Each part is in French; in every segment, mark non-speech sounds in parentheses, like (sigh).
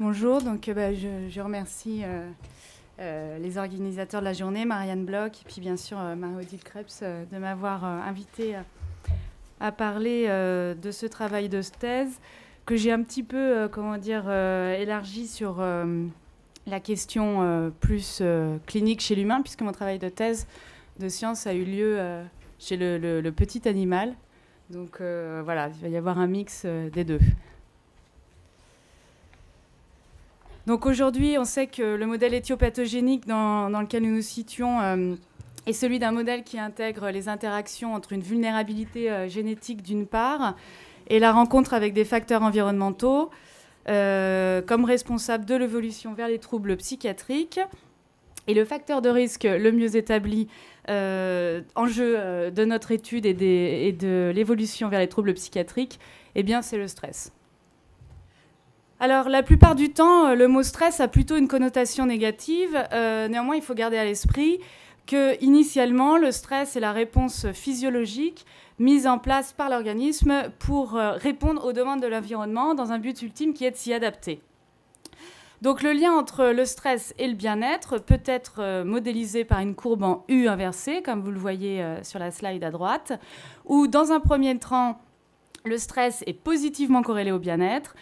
Bonjour, donc euh, bah, je, remercie euh, euh, les organisateurs de la journée, Marianne Bloch et puis bien sûr marie Krebs de m'avoir invité à parler de ce travail de thèse que j'ai un petit peu, comment dire, élargi sur la question plus clinique chez l'humain, puisque mon travail de thèse de science a eu lieu chez le, petit animal. Donc voilà, il va y avoir un mix des deux. Donc aujourd'hui, on sait que le modèle éthiopathogénique dans, lequel nous nous situons euh, est celui d'un modèle qui intègre les interactions entre une vulnérabilité euh, génétique d'une part et la rencontre avec des facteurs environnementaux euh, comme responsable de l'évolution vers les troubles psychiatriques. Et le facteur de risque le mieux établi, en jeu de notre étude et, et de l'évolution vers les troubles psychiatriques, eh bien, c'est le stress alors, la plupart du temps, euh, le mot stress a plutôt une connotation négative. Euh, néanmoins, il faut garder à l'esprit que, initialement, le stress est la réponse physiologique mise en place par l'organisme pour euh, répondre aux demandes de l'environnement dans un but ultime qui est de s'y adapter. Donc, le lien entre le stress et le bien-être peut être modélisé par une courbe en U inversée, comme vous le voyez sur la slide à droite, où, dans un premier temps, le stress est positivement corrélé au bien-être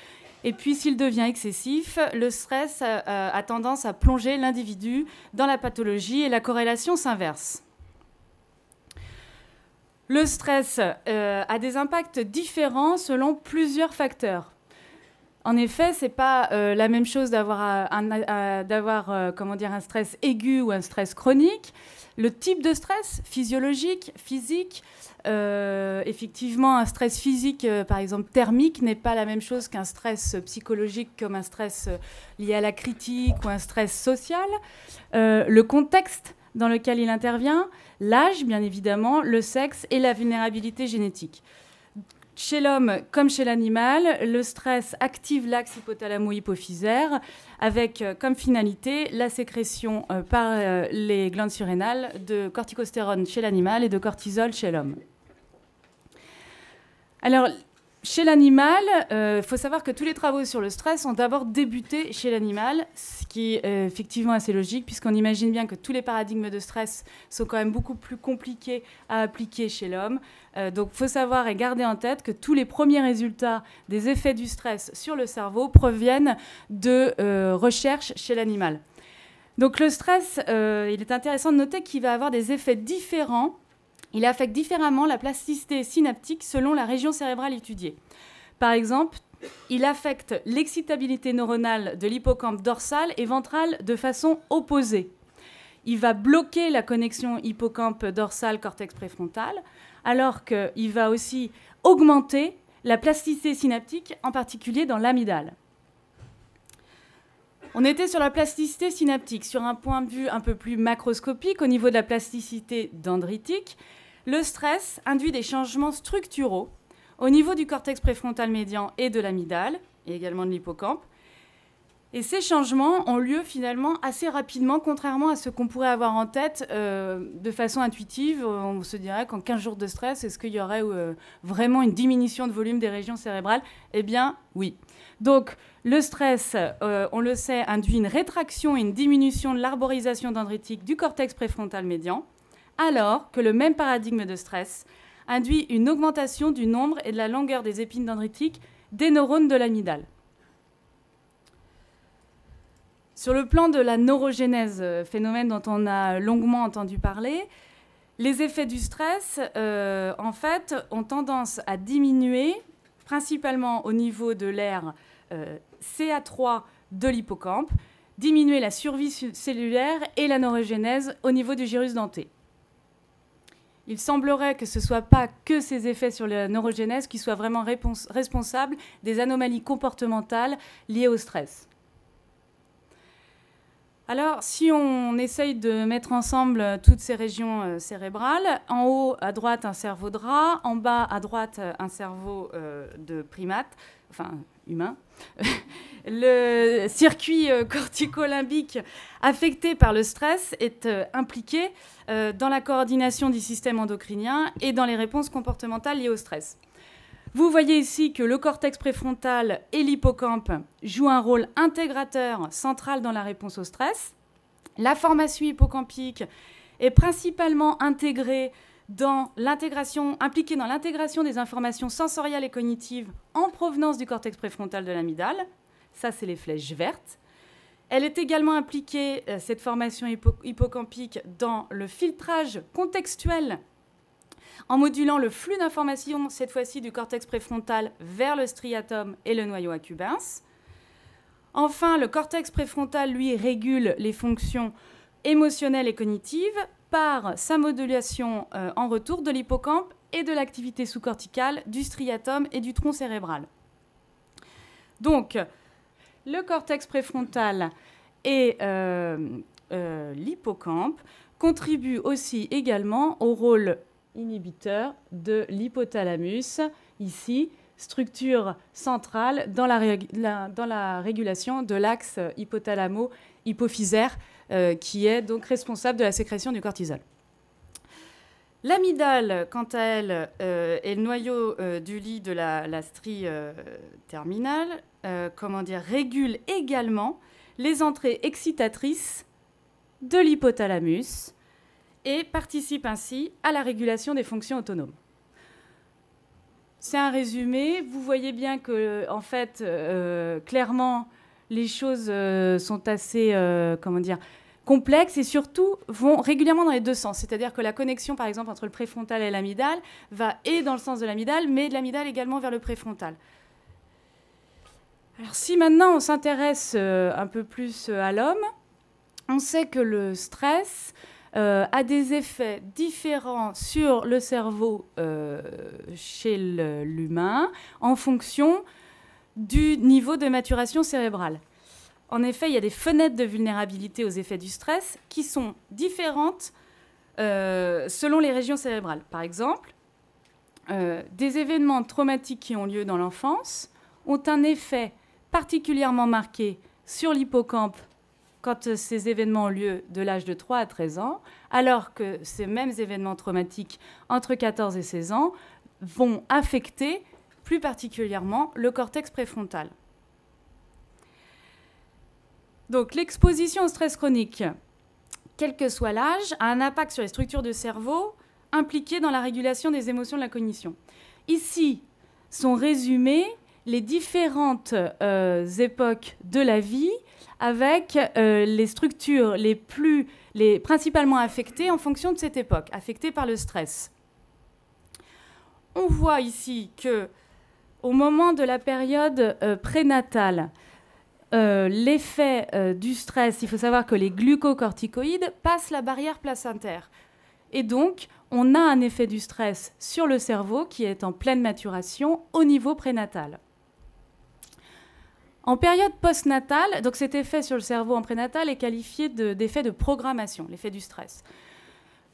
et puis, s'il devient excessif, le stress euh, a tendance à plonger l'individu dans la pathologie et la corrélation s'inverse. Le stress euh, a des impacts différents selon plusieurs facteurs. En effet, c'est pas euh, la même chose d'avoir un, un, stress aigu ou un stress chronique. Le type de stress physiologique, physique, euh, effectivement, un stress physique, euh, par exemple thermique, n'est pas la même chose qu'un stress psychologique comme un stress euh, lié à la critique ou un stress social. le contexte dans lequel il intervient, l'âge, bien évidemment, le sexe et la vulnérabilité génétique. Chez l'homme comme chez l'animal, le stress active l'axe hypothalamo-hypophysaire avec euh, comme finalité la sécrétion euh, par euh, les glandes surrénales de corticostérone chez l'animal et de cortisol chez l'homme. Alors, chez l'animal, il euh, faut savoir que tous les travaux sur le stress ont d'abord débuté chez l'animal, ce qui est euh, effectivement assez logique, puisqu'on imagine bien que tous les paradigmes de stress sont quand même beaucoup plus compliqués à appliquer chez l'homme. Euh, donc il faut savoir et garder en tête que tous les premiers résultats des effets du stress sur le cerveau proviennent de recherches chez l'animal. Donc le stress, il est intéressant de noter qu'il va avoir des effets différents il affecte différemment la plasticité synaptique selon la région cérébrale étudiée. Par exemple, il affecte l'excitabilité neuronale de l'hippocampe dorsal et ventral de façon opposée. Il va bloquer la connexion hippocampe dorsale cortex préfrontal, alors qu'il va aussi augmenter la plasticité synaptique, en particulier dans l'amidale. On était sur la plasticité synaptique, sur un point de vue un peu plus macroscopique au niveau de la plasticité dendritique. Le stress induit des changements structuraux au niveau du cortex préfrontal médian et de l'amygdale, et également de l'hippocampe, et ces changements ont lieu finalement assez rapidement, contrairement à ce qu'on pourrait avoir en tête euh, de façon intuitive. On se dirait qu'en 15 jours de stress, est-ce qu'il y aurait euh, vraiment une diminution de volume des régions cérébrales Eh bien, oui. Donc, le stress, euh, on le sait, induit une rétraction et une diminution de l'arborisation dendritique du cortex préfrontal médian, alors que le même paradigme de stress induit une augmentation du nombre et de la longueur des épines dendritiques des neurones de l'amidale. Sur le plan de la neurogénèse, euh, phénomène dont on a longuement entendu parler, les effets du stress, euh, en fait, ont tendance à diminuer, principalement au niveau de l'air euh, CA3 de l'hippocampe, diminuer la survie cellulaire et la neurogénèse au niveau du gyrus denté. Il semblerait que ce ne soit pas que ces effets sur la neurogénèse qui soient vraiment responsables des anomalies comportementales liées au stress. Alors, si on essaye de mettre ensemble euh, toutes ces régions euh, cérébrales, en haut à droite un cerveau de rat, en bas à droite euh, un cerveau de primate, enfin humain. (laughs) le circuit limbique affecté par le stress est impliqué dans la coordination du système endocrinien et dans les réponses comportementales liées au stress. Vous voyez ici que le cortex préfrontal et l'hippocampe jouent un rôle intégrateur central dans la réponse au stress. La formation hippocampique est principalement intégrée dans l'intégration, impliquée dans l'intégration des informations sensorielles et cognitives en provenance du cortex préfrontal de l'amygdale. Ça, c'est les flèches vertes. Elle est également impliquée, euh, cette formation hippocampique, dans le filtrage contextuel en modulant le flux d'informations, cette fois-ci du cortex préfrontal vers le striatum et le noyau accumbens. Enfin, le cortex préfrontal, lui, régule les fonctions émotionnelles et cognitives par sa modulation euh, en retour de l'hippocampe et de l'activité sous-corticale, du striatum et du tronc cérébral. Donc, le cortex préfrontal et euh, euh, l'hippocampe contribuent aussi également au rôle inhibiteur de l'hypothalamus, ici, structure centrale dans la, régulation de l'axe hypothalamo-hypophysaire euh, qui est donc responsable de la sécrétion du cortisol. L'amidale, quant à elle, euh, est le noyau euh, du lit de la, la strie terminale, comment dire, régule également les entrées excitatrices de l'hypothalamus, et participe ainsi à la régulation des fonctions autonomes. C'est un résumé. Vous voyez bien que, en fait, euh, clairement, les choses euh, sont assez, euh, comment dire, complexes et surtout vont régulièrement dans les deux sens. C'est-à-dire que la connexion, par exemple, entre le préfrontal et l'amidale va et dans le sens de l'amidale, mais de l'amidale également vers le préfrontal. Alors si maintenant on s'intéresse un peu plus à l'homme, on sait que le stress euh, a des effets différents sur le cerveau euh, chez l'humain en fonction du niveau de maturation cérébrale. En effet, il y a des fenêtres de vulnérabilité aux effets du stress qui sont différentes euh, selon les régions cérébrales. Par exemple, des événements traumatiques qui ont lieu dans l'enfance ont un effet particulièrement marqué sur l'hippocampe quand euh, ces événements ont lieu de l'âge de 3 à 13 ans, alors que ces mêmes événements traumatiques entre 14 et 16 ans vont affecter plus particulièrement le cortex préfrontal. Donc l'exposition au stress chronique, quel que soit l'âge, a un impact sur les structures de cerveau impliquées dans la régulation des émotions de la cognition. Ici sont résumées les différentes euh, époques de la vie avec euh, les structures les plus, principalement affectées en fonction de cette époque, affectées par le stress. On voit ici que au moment de la période euh, prénatale, euh, l'effet du stress, il faut savoir que les glucocorticoïdes passent la barrière placentaire. Et donc, on a un effet du stress sur le cerveau qui est en pleine maturation au niveau prénatal. En période postnatale, donc cet effet sur le cerveau en prénatal est qualifié d'effet de, programmation, l'effet du stress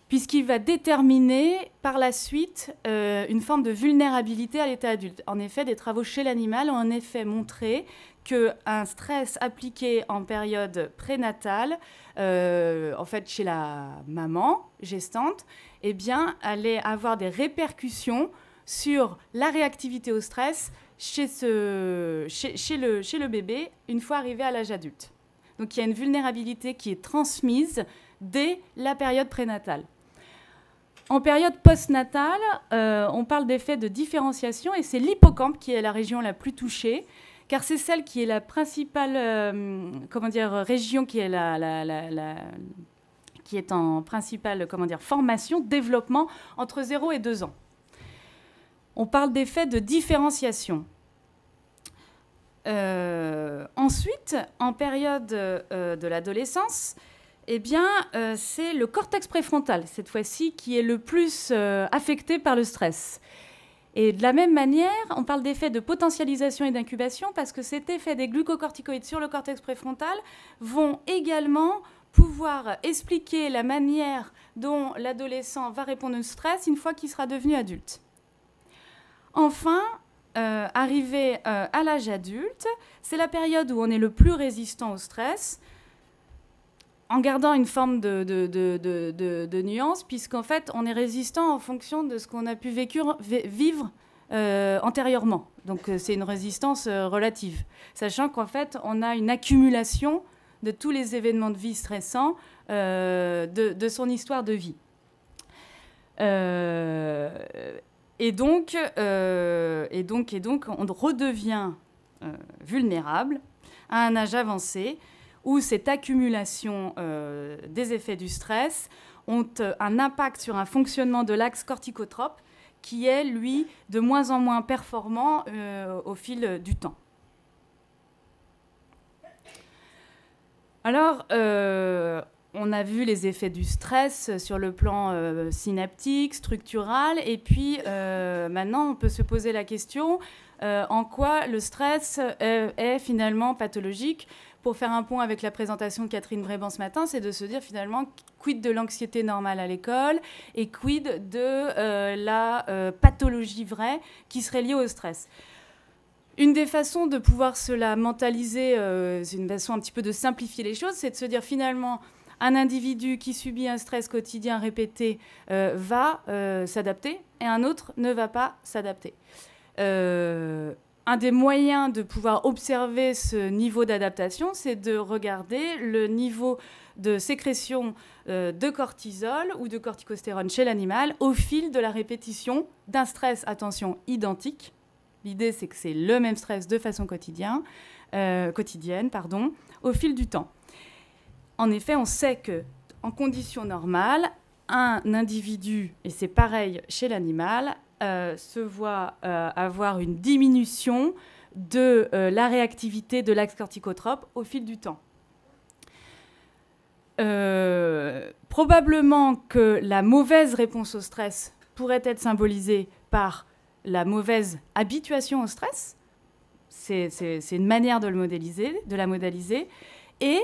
puisqu'il va déterminer par la suite euh, une forme de vulnérabilité à l'état adulte. En effet, des travaux chez l'animal ont en effet montré qu'un stress appliqué en période prénatale, euh, en fait chez la maman gestante, eh bien, allait avoir des répercussions sur la réactivité au stress chez, le, bébé une fois arrivé à l'âge adulte. Donc il y a une vulnérabilité qui est transmise dès la période prénatale. En période postnatale, euh, on parle d'effet de différenciation et c'est l'hippocampe qui est la région la plus touchée, car c'est celle qui est la principale euh, comment dire, région qui est, en principale comment dire, formation, développement entre 0 et 2 ans. On parle d'effet de différenciation. Euh, ensuite, en période euh, de l'adolescence, eh bien, euh, c'est le cortex préfrontal, cette fois-ci, qui est le plus affecté par le stress. Et de la même manière, on parle d'effet de potentialisation et d'incubation parce que cet effet des glucocorticoïdes sur le cortex préfrontal vont également pouvoir expliquer la manière dont l'adolescent va répondre au stress une fois qu'il sera devenu adulte. Enfin, euh, arrivé euh, à l'âge adulte, c'est la période où on est le plus résistant au stress, en gardant une forme de, nuance, puisqu'en fait, on est résistant en fonction de ce qu'on a pu vivre euh, antérieurement. Donc c'est une résistance relative, sachant qu'en fait, on a une accumulation de tous les événements de vie stressants de, son histoire de vie. Et donc, euh, et donc, et donc, on redevient euh, vulnérable à un âge avancé où cette accumulation euh, des effets du stress ont un impact sur un fonctionnement de l'axe corticotrope qui est, lui, de moins en moins performant au fil du temps. Alors, on a vu les effets du stress euh, sur le plan euh, synaptique, structural, et puis euh, maintenant on peut se poser la question en quoi le stress est finalement pathologique. Pour faire un point avec la présentation de Catherine Vréban ce matin, c'est de se dire finalement quid de l'anxiété normale à l'école et quid de la pathologie vraie qui serait liée au stress. Une des façons de pouvoir cela mentaliser, c'est une façon un petit peu de simplifier les choses, c'est de se dire finalement, un individu qui subit un stress quotidien répété euh, va euh, s'adapter et un autre ne va pas s'adapter. Euh, un des moyens de pouvoir observer ce niveau d'adaptation, c'est de regarder le niveau de sécrétion de cortisol ou de corticostérone chez l'animal au fil de la répétition d'un stress, attention, identique. L'idée, c'est que c'est le même stress de façon quotidienne, quotidienne pardon, au fil du temps. En effet, on sait que en conditions normales, un individu, et c'est pareil chez l'animal, euh, se voit euh, avoir une diminution de euh, la réactivité de l'axe corticotrope au fil du temps. probablement que la mauvaise réponse au stress pourrait être symbolisée par la mauvaise habituation au stress. C'est une manière de le modéliser, de la modéliser. Et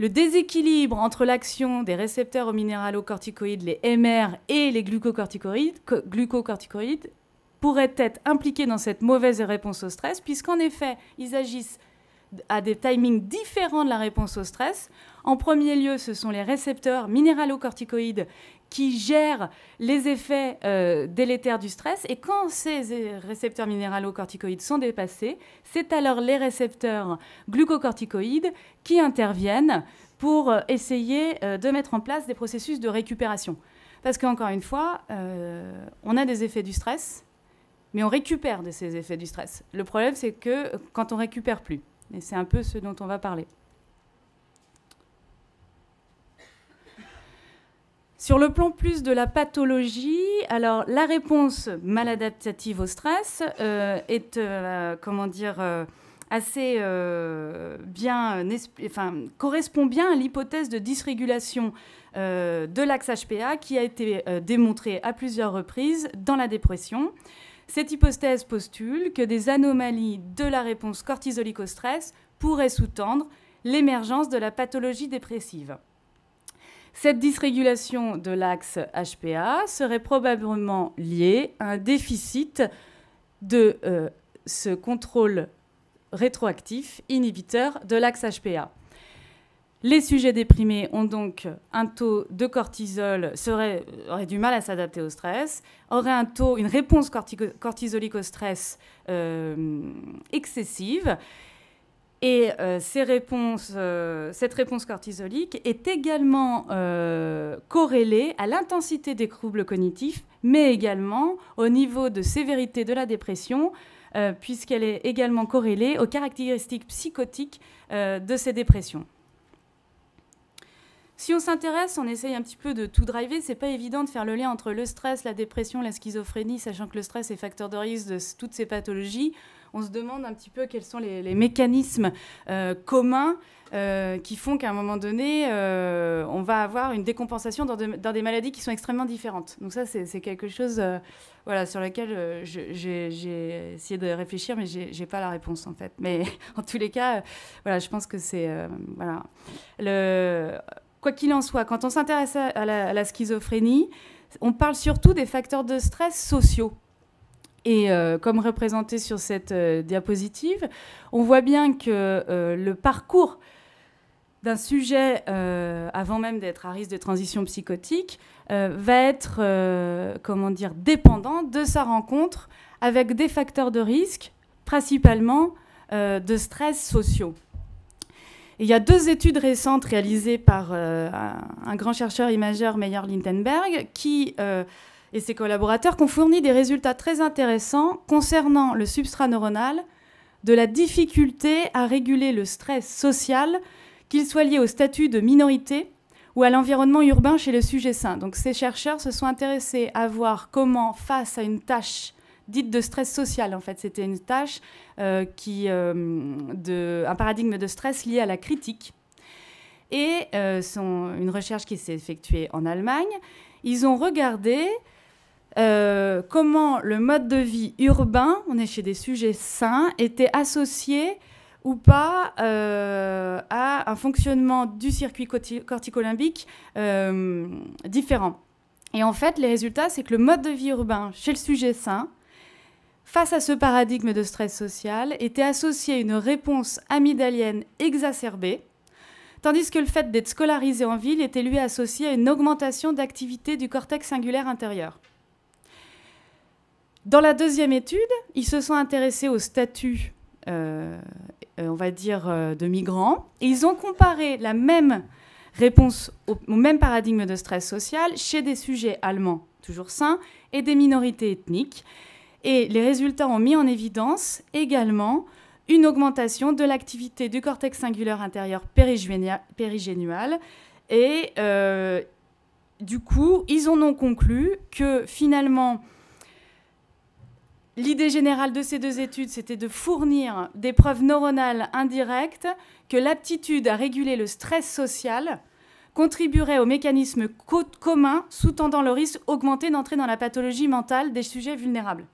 le déséquilibre entre l'action des récepteurs aux minéralocorticoïdes, les MR, et les glucocorticoïdes, glucocorticoïdes pourrait être impliqué dans cette mauvaise réponse au stress, puisqu'en effet, ils agissent à des timings différents de la réponse au stress. En premier lieu, ce sont les récepteurs minéralocorticoïdes qui gèrent les effets euh, délétères du stress. Et quand ces récepteurs minéralocorticoïdes sont dépassés, c'est alors les récepteurs glucocorticoïdes qui interviennent pour euh, essayer euh, de mettre en place des processus de récupération. Parce qu'encore une fois, on a des effets du stress, mais on récupère de ces effets du stress. Le problème, c'est que quand on récupère plus, et c'est un peu ce dont on va parler. Sur le plan plus de la pathologie, alors la réponse maladaptative au stress euh, est, euh, comment dire, euh, correspond bien à l'hypothèse de dysrégulation de l'axe HPA qui a été démontrée à plusieurs reprises dans la dépression. Cette hypothèse postule que des anomalies de la réponse cortisolique au stress pourraient sous-tendre l'émergence de la pathologie dépressive. Cette dysrégulation de l'axe HPA serait probablement liée à un déficit de euh, ce contrôle rétroactif inhibiteur de l'axe HPA. Les sujets déprimés ont donc un taux de cortisol, serait, auraient du mal à s'adapter au stress, auraient un taux, une réponse cortisolique au stress euh, excessive et euh, euh, cette réponse cortisolique est également euh, corrélée à l'intensité des troubles cognitifs, mais également au niveau de sévérité de la dépression, puisqu'elle est également corrélée aux caractéristiques psychotiques de ces dépressions. Si on s'intéresse, on essaye un petit peu de tout driver. C'est pas évident de faire le lien entre le stress, la dépression, la schizophrénie, sachant que le stress est facteur de risque de toutes ces pathologies. On se demande un petit peu quels sont les, mécanismes euh, communs euh, qui font qu'à un moment donné, euh, on va avoir une décompensation dans, dans, des maladies qui sont extrêmement différentes. Donc ça, c'est quelque chose voilà, sur lequel j'ai essayé de réfléchir, mais j'ai pas la réponse en fait. Mais (laughs) en tous les cas, voilà, je pense que c'est voilà le quoi qu'il en soit, quand on s'intéresse à, la schizophrénie, on parle surtout des facteurs de stress sociaux. Et euh, comme représenté sur cette euh, diapositive, on voit bien que euh, le parcours d'un sujet, avant même d'être à risque de transition psychotique, va être comment dire, dépendant de sa rencontre avec des facteurs de risque, principalement de stress sociaux il y a deux études récentes réalisées par euh, un grand chercheur imageur, Meyer Lindenberg, qui euh, et ses collaborateurs, qui ont fourni des résultats très intéressants concernant le substrat neuronal, de la difficulté à réguler le stress social, qu'il soit lié au statut de minorité ou à l'environnement urbain chez le sujet sain. Donc ces chercheurs se sont intéressés à voir comment, face à une tâche dite de stress social. En fait, c'était une tâche euh, qui, euh, un paradigme de stress lié à la critique. Et euh, une recherche qui s'est effectuée en Allemagne, ils ont regardé comment le mode de vie urbain, on est chez des sujets sains, était associé ou pas à un fonctionnement du circuit corticolimbique différent. Et en fait, les résultats, c'est que le mode de vie urbain chez le sujet sain face à ce paradigme de stress social était associée une réponse amygdalienne exacerbée, tandis que le fait d'être scolarisé en ville était lui associé à une augmentation d'activité du cortex singulaire intérieur. Dans la deuxième étude, ils se sont intéressés au statut, euh, euh, on va dire, euh, de migrants, et ils ont comparé la même réponse au même paradigme de stress social chez des sujets allemands, toujours sains, et des minorités ethniques. Et les résultats ont mis en évidence également une augmentation de l'activité du cortex singulaire intérieur périgénual. Et euh, du coup, ils en ont conclu que finalement, l'idée générale de ces deux études, c'était de fournir des preuves neuronales indirectes que l'aptitude à réguler le stress social contribuerait au mécanisme commun sous-tendant le risque augmenté d'entrer dans la pathologie mentale des sujets vulnérables.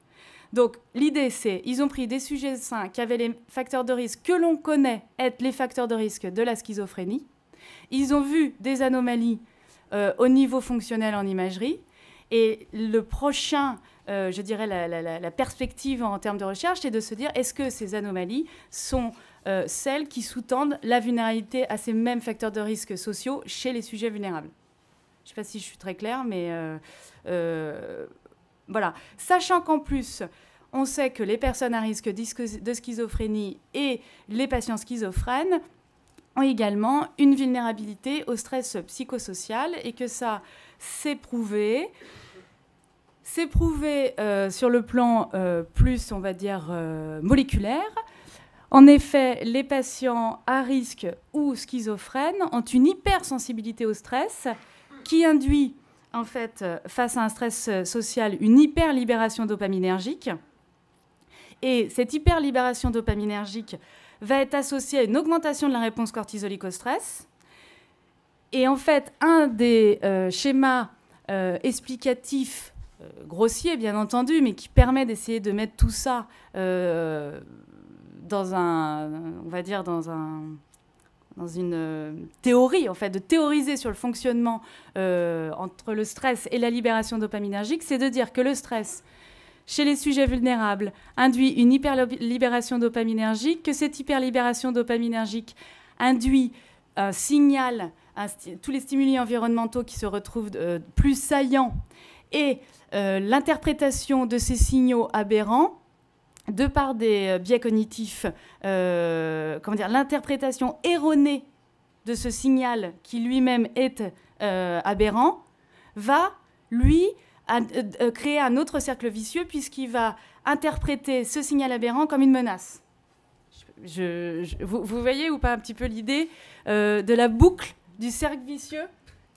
Donc l'idée, c'est, ils ont pris des sujets sains qui avaient les facteurs de risque que l'on connaît être les facteurs de risque de la schizophrénie. Ils ont vu des anomalies euh, au niveau fonctionnel en imagerie. Et le prochain, euh, je dirais, la, perspective en termes de recherche, c'est de se dire, est-ce que ces anomalies sont euh, celles qui sous-tendent la vulnérabilité à ces mêmes facteurs de risque sociaux chez les sujets vulnérables Je ne sais pas si je suis très claire, mais voilà. Sachant qu'en plus, on sait que les personnes à risque de schizophrénie et les patients schizophrènes ont également une vulnérabilité au stress psychosocial et que ça, s'est prouvé. Euh, sur le plan euh, plus, on va dire, euh, moléculaire. En effet, les patients à risque ou schizophrènes ont une hypersensibilité au stress qui induit en fait, euh, face à un stress euh, social, une hyperlibération dopaminergique. Et cette hyperlibération dopaminergique va être associée à une augmentation de la réponse cortisolique au stress. Et en fait, un des euh, schémas explicatifs, grossiers bien entendu, mais qui permet d'essayer de mettre tout ça dans un, on va dire, dans un, dans une euh, théorie, en fait, de théoriser sur le fonctionnement euh, entre le stress et la libération dopaminergique, c'est de dire que le stress chez les sujets vulnérables induit une hyperlibération dopaminergique, que cette hyperlibération dopaminergique induit un signal, tous les stimuli environnementaux qui se retrouvent euh, plus saillants et l'interprétation de ces signaux aberrants de par des euh, biais cognitifs, euh, comment dire, l'interprétation erronée de ce signal qui lui-même est euh, aberrant, va lui créer un autre cercle vicieux puisqu'il va interpréter ce signal aberrant comme une menace. Je, vous, voyez ou pas un petit peu l'idée de la boucle du cercle vicieux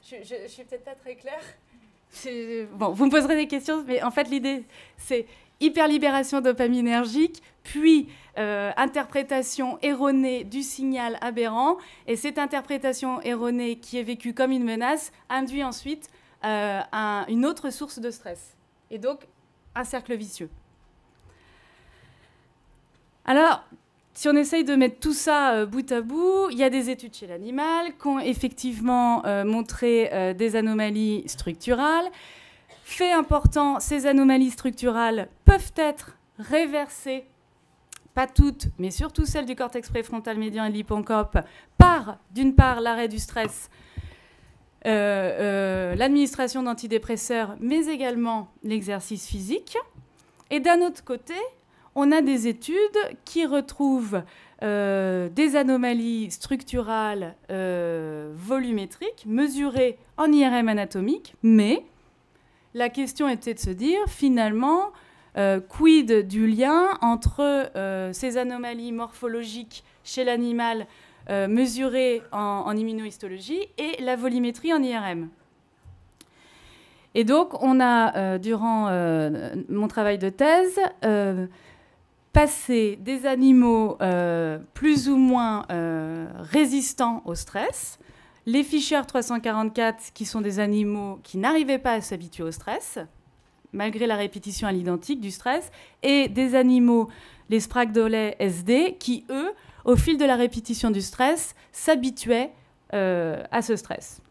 Je ne suis peut-être pas très claire. Bon, vous me poserez des questions, mais en fait l'idée c'est hyperlibération dopaminergique, puis euh, interprétation erronée du signal aberrant. Et cette interprétation erronée qui est vécue comme une menace induit ensuite euh, une autre source de stress. Et donc, un cercle vicieux. Alors, si on essaye de mettre tout ça euh, bout à bout, il y a des études chez l'animal qui ont effectivement montré des anomalies structurales. Fait important, ces anomalies structurales peuvent être réversées, pas toutes, mais surtout celles du cortex préfrontal médian et de l'hippocampe, par, d'une part, l'arrêt du stress, euh, euh, l'administration d'antidépresseurs, mais également l'exercice physique. Et d'un autre côté, on a des études qui retrouvent euh, des anomalies structurales volumétriques mesurées en IRM anatomique, mais la question était de se dire, finalement, euh, quid du lien entre euh, ces anomalies morphologiques chez l'animal euh, mesurées en, en, immunohistologie et la volumétrie en IRM Et donc, on a, durant mon travail de thèse, passé des animaux plus ou moins résistants au stress, les Fisher 344, qui sont des animaux qui n'arrivaient pas à s'habituer au stress, malgré la répétition à l'identique du stress, et des animaux, les lait SD, qui, eux, au fil de la répétition du stress, s'habituaient euh, à ce stress.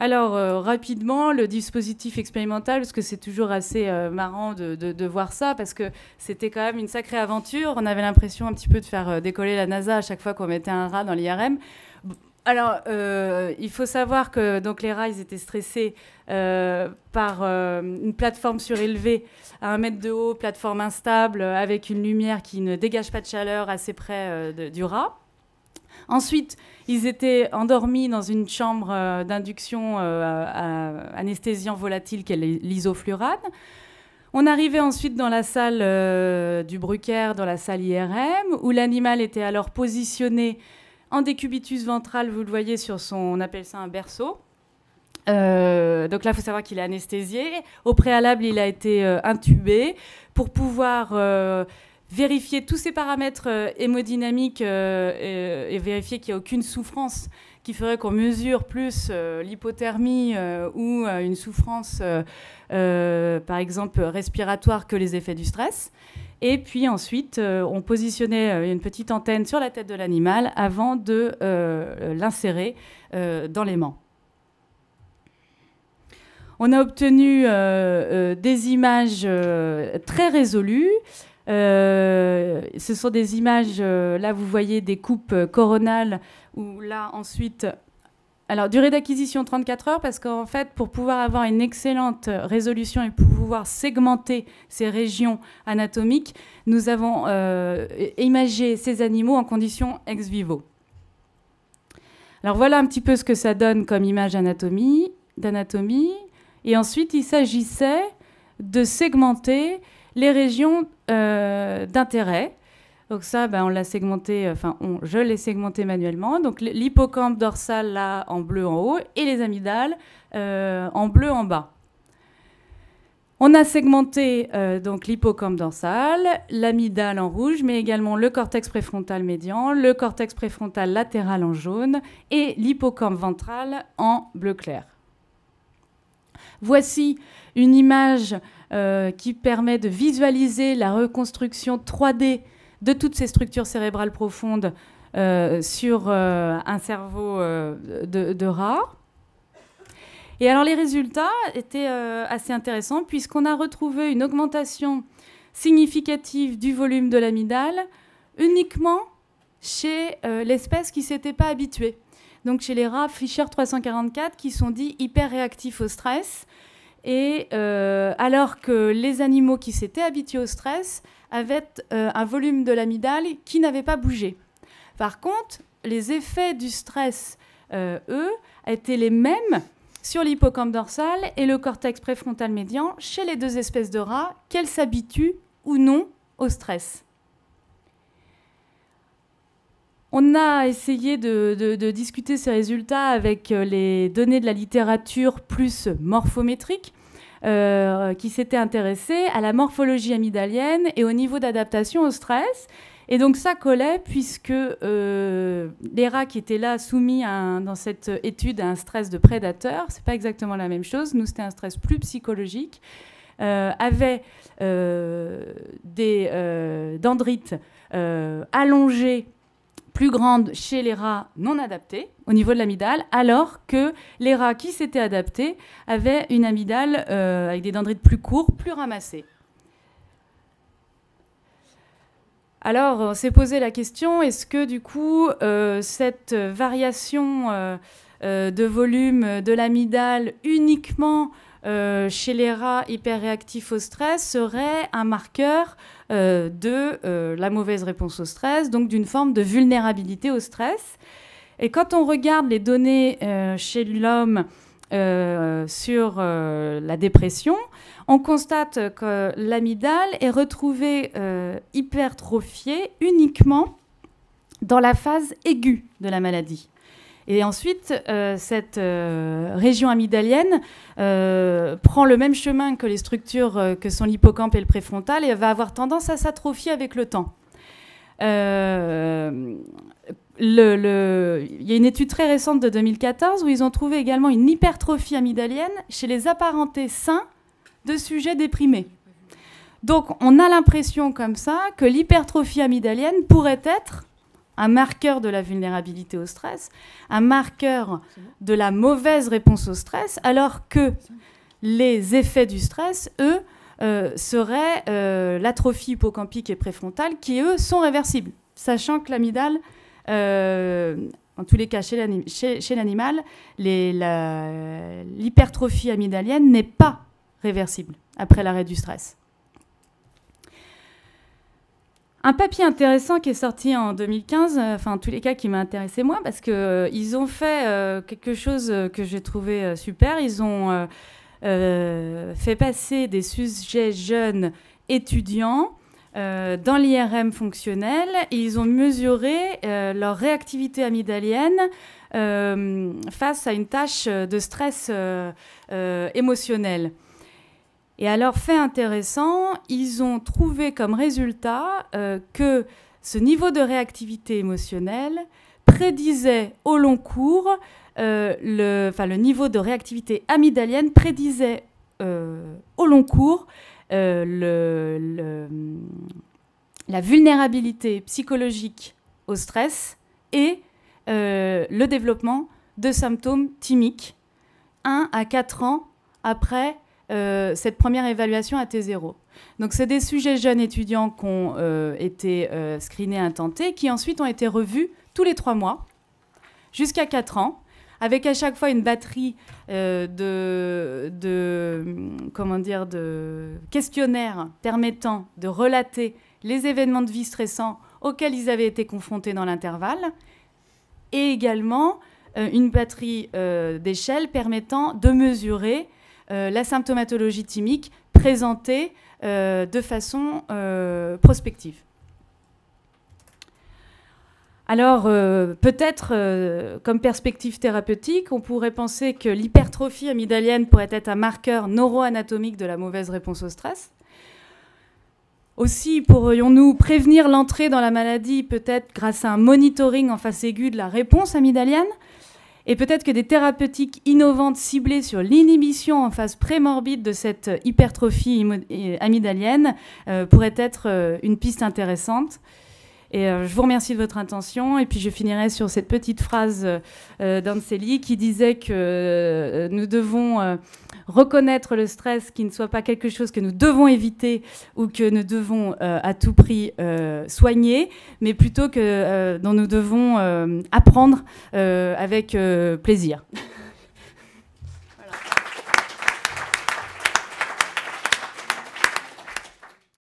Alors, euh, rapidement, le dispositif expérimental, parce que c'est toujours assez euh, marrant de, voir ça, parce que c'était quand même une sacrée aventure. On avait l'impression un petit peu de faire euh, décoller la NASA à chaque fois qu'on mettait un rat dans l'IRM. Alors, il faut savoir que donc, les rats, ils étaient stressés par une plateforme surélevée à un mètre de haut, plateforme instable, avec une lumière qui ne dégage pas de chaleur assez près du rat. Ensuite, ils étaient endormis dans une chambre euh, d'induction euh, anesthésiant volatile qui est l'isoflurane. On arrivait ensuite dans la salle euh, du Brucker, dans la salle IRM, où l'animal était alors positionné en décubitus ventral, vous le voyez sur son, on appelle ça un berceau. donc là, il faut savoir qu'il est anesthésié. Au préalable, il a été intubé pour pouvoir vérifier tous ces paramètres euh, hémodynamiques euh, et, vérifier qu'il n'y a aucune souffrance qui ferait qu'on mesure plus euh, l'hypothermie ou une souffrance, par exemple, respiratoire que les effets du stress. Et puis ensuite, on positionnait une petite antenne sur la tête de l'animal avant de l'insérer dans l'aimant. On a obtenu des images très résolues. Euh, ce sont des images, euh, là vous voyez des coupes euh, coronales, Ou là ensuite... Alors, durée d'acquisition 34 heures, parce qu'en fait, pour pouvoir avoir une excellente résolution et pouvoir segmenter ces régions anatomiques, nous avons imagé ces animaux en conditions ex vivo. Alors voilà un petit peu ce que ça donne comme image d'anatomie. Et ensuite, il s'agissait de segmenter les régions euh, d'intérêt. Donc ça, ben, on l'a segmenté, euh, enfin je l'ai segmenté manuellement. Donc l'hippocampe dorsal là en bleu en haut et les amygdales euh, en bleu en bas. On a segmenté donc l'hippocampe dorsal, l'amygdale en rouge, mais également le cortex préfrontal médian, le cortex préfrontal latéral en jaune et l'hippocampe ventral en bleu clair. Voici une image euh, qui permet de visualiser la reconstruction 3D de toutes ces structures cérébrales profondes euh, sur euh, un cerveau de, de rat. Et alors les résultats étaient assez intéressants puisqu'on a retrouvé une augmentation significative du volume de l'amidale uniquement chez l'espèce qui ne s'était pas habituée. Donc chez les rats Fischer 344 qui sont dits hyper réactifs au stress, et euh, alors que les animaux qui s'étaient habitués au stress avaient euh, un volume de l'amidale qui n'avait pas bougé. Par contre, les effets du stress, euh, eux, étaient les mêmes sur l'hippocampe dorsal et le cortex préfrontal médian chez les deux espèces de rats, qu'elles s'habituent ou non au stress. On a essayé de, de, discuter ces résultats avec les données de la littérature plus morphométrique. Euh, qui s'étaient intéressés à la morphologie amygdalienne et au niveau d'adaptation au stress. Et donc ça collait puisque euh, les rats qui étaient là soumis dans cette étude à un stress de prédateur, c'est pas exactement la même chose. Nous c'était un stress plus psychologique, euh, avaient des dendrites allongées plus grande chez les rats non adaptés au niveau de l'amidale, alors que les rats qui s'étaient adaptés avaient une amidale euh, avec des dendrites plus courts, plus ramassés. Alors, on s'est posé la question est-ce que du coup, euh, cette variation euh, de volume de l'amidale uniquement chez les rats hyperréactifs au stress serait un marqueur euh, de euh, la mauvaise réponse au stress, donc d'une forme de vulnérabilité au stress. Et quand on regarde les données euh, chez l'homme sur la dépression, on constate que l'amygdale est retrouvée hypertrophiée uniquement dans la phase aiguë de la maladie. Et ensuite, euh, cette euh, région amygdalienne euh, prend le même chemin que les structures que sont l'hippocampe et le préfrontal et va avoir tendance à s'atrophier avec le temps. il y a une étude très récente de 2014 où ils ont trouvé également une hypertrophie amygdalienne chez les apparentés sains de sujets déprimés. Donc on a l'impression comme ça que l'hypertrophie amygdalienne pourrait être un marqueur de la vulnérabilité au stress, un marqueur de la mauvaise réponse au stress, alors que les effets du stress, eux, euh, seraient euh, l'atrophie hippocampique et préfrontale, qui, eux, sont réversibles, sachant que l'amidale... Euh, en tous les cas chez l'animal, l'hypertrophie la, amygdalienne n'est pas réversible après l'arrêt du stress. Un papier intéressant qui est sorti en 2015, euh, enfin en tous les cas qui m'a intéressé moi, parce qu'ils euh, ont fait euh, quelque chose que j'ai trouvé super. Ils ont fait passer des sujets jeunes étudiants dans l'IRM fonctionnel et ils ont mesuré leur réactivité amygdalienne face à une tâche de stress émotionnel. Et alors, fait intéressant, ils ont trouvé comme résultat euh, que ce niveau de réactivité émotionnelle prédisait au long cours, euh, le, niveau de réactivité amygdalienne prédisait euh, au long cours la vulnérabilité psychologique au stress et le développement de symptômes thymiques 1 à 4 ans après euh, cette première évaluation à T0. Donc, c'est des sujets jeunes étudiants qui ont euh, été euh, screenés, intentés, qui ensuite ont été revus tous les trois mois, jusqu'à quatre ans, avec à chaque fois une batterie de, comment dire, de questionnaires permettant de relater les événements de vie stressants auxquels ils avaient été confrontés dans l'intervalle, et également une batterie d'échelle permettant de mesurer euh, la symptomatologie thymique présentée euh, de façon euh, prospective. Alors peut-être comme perspective thérapeutique, on pourrait penser que l'hypertrophie amygdalienne pourrait être un marqueur neuroanatomique de la mauvaise réponse au stress. Aussi pourrions-nous prévenir l'entrée dans la maladie peut-être grâce à un monitoring en face aiguë de la réponse amygdalienne et peut-être que des thérapeutiques innovantes ciblées sur l'inhibition en phase prémorbide de cette hypertrophie eh, amygdalienne euh, pourraient être euh, une piste intéressante. Et euh, je vous remercie de votre attention. Et puis je finirai sur cette petite phrase euh, euh, d'Anseli qui disait que nous devons reconnaître le stress qui ne soit pas quelque chose que nous devons éviter ou que nous devons à tout prix soigner, mais plutôt que dont nous devons apprendre avec plaisir. (laughs)